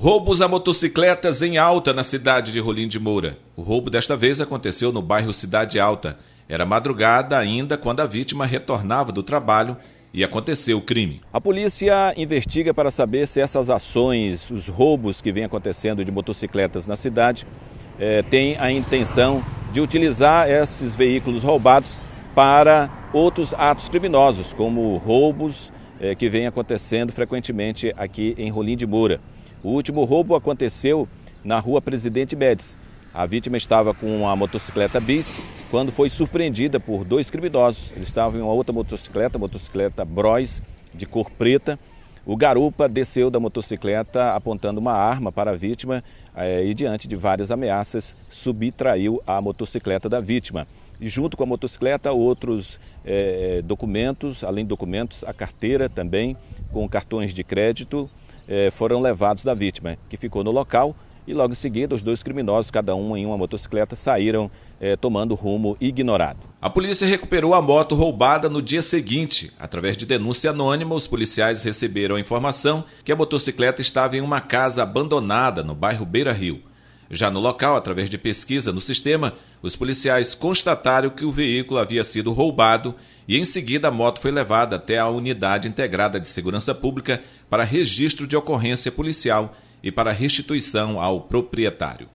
Roubos a motocicletas em alta na cidade de Rolim de Moura. O roubo desta vez aconteceu no bairro Cidade Alta. Era madrugada ainda quando a vítima retornava do trabalho e aconteceu o crime. A polícia investiga para saber se essas ações, os roubos que vêm acontecendo de motocicletas na cidade, eh, têm a intenção de utilizar esses veículos roubados para outros atos criminosos, como roubos eh, que vêm acontecendo frequentemente aqui em Rolim de Moura. O último roubo aconteceu na rua Presidente Médici. A vítima estava com uma motocicleta bis quando foi surpreendida por dois criminosos. Eles estavam em uma outra motocicleta, motocicleta Bros, de cor preta. O garupa desceu da motocicleta apontando uma arma para a vítima eh, e, diante de várias ameaças, subtraiu a motocicleta da vítima. E, junto com a motocicleta, outros eh, documentos, além de documentos, a carteira também, com cartões de crédito eh, foram levados da vítima, que ficou no local e logo em seguida os dois criminosos, cada um em uma motocicleta, saíram eh, tomando rumo ignorado. A polícia recuperou a moto roubada no dia seguinte. Através de denúncia anônima, os policiais receberam a informação que a motocicleta estava em uma casa abandonada no bairro Beira Rio. Já no local, através de pesquisa no sistema, os policiais constataram que o veículo havia sido roubado e, em seguida, a moto foi levada até a Unidade Integrada de Segurança Pública para registro de ocorrência policial e para restituição ao proprietário.